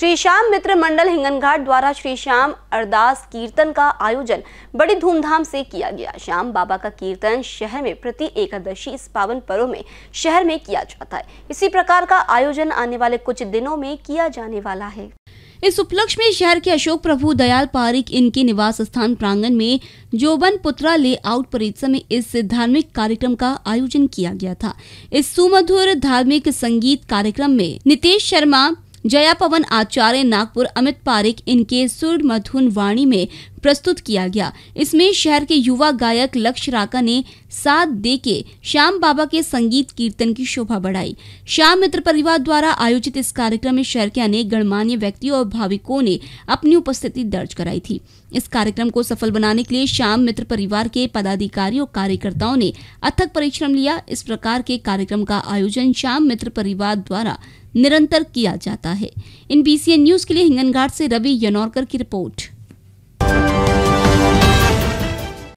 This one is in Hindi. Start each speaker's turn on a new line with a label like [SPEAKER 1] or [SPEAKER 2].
[SPEAKER 1] श्री श्याम मित्र मंडल हिंगनघाट द्वारा श्री श्याम अरदास कीर्तन का आयोजन बड़ी धूमधाम से किया गया श्याम बाबा का कीर्तन शहर में प्रति एकादशी इस पावन पर्व में शहर में किया जाता है इसी प्रकार का आयोजन आने वाले कुछ दिनों में किया जाने वाला है इस उपलक्ष्य में शहर के अशोक प्रभु दयाल पारिक इनके निवास स्थान प्रांगण में जोबन पुत्रा ले आउट परिसर में इस धार्मिक कार्यक्रम का आयोजन किया गया था इस सुमधुर धार्मिक संगीत कार्यक्रम में नितेश शर्मा जया पवन आचार्य नागपुर अमित पारिक इनके सुर मधुन वाणी में प्रस्तुत किया गया इसमें शहर के युवा गायक लक्ष्य राका ने साथ दे के श्याम बाबा के संगीत कीर्तन की शोभा बढ़ाई श्याम मित्र परिवार द्वारा आयोजित इस कार्यक्रम में शहर के अनेक गणमान्य व्यक्तियों और भाविकों ने अपनी उपस्थिति दर्ज कराई थी इस कार्यक्रम को सफल बनाने के लिए श्याम मित्र परिवार के पदाधिकारी और कार्यकर्ताओं ने अथक परिश्रम लिया इस प्रकार के कार्यक्रम का आयोजन श्याम मित्र परिवार द्वारा निरंतर किया जाता है इन बी न्यूज के लिए हिंगनघाट से रवि यनौरकर की रिपोर्ट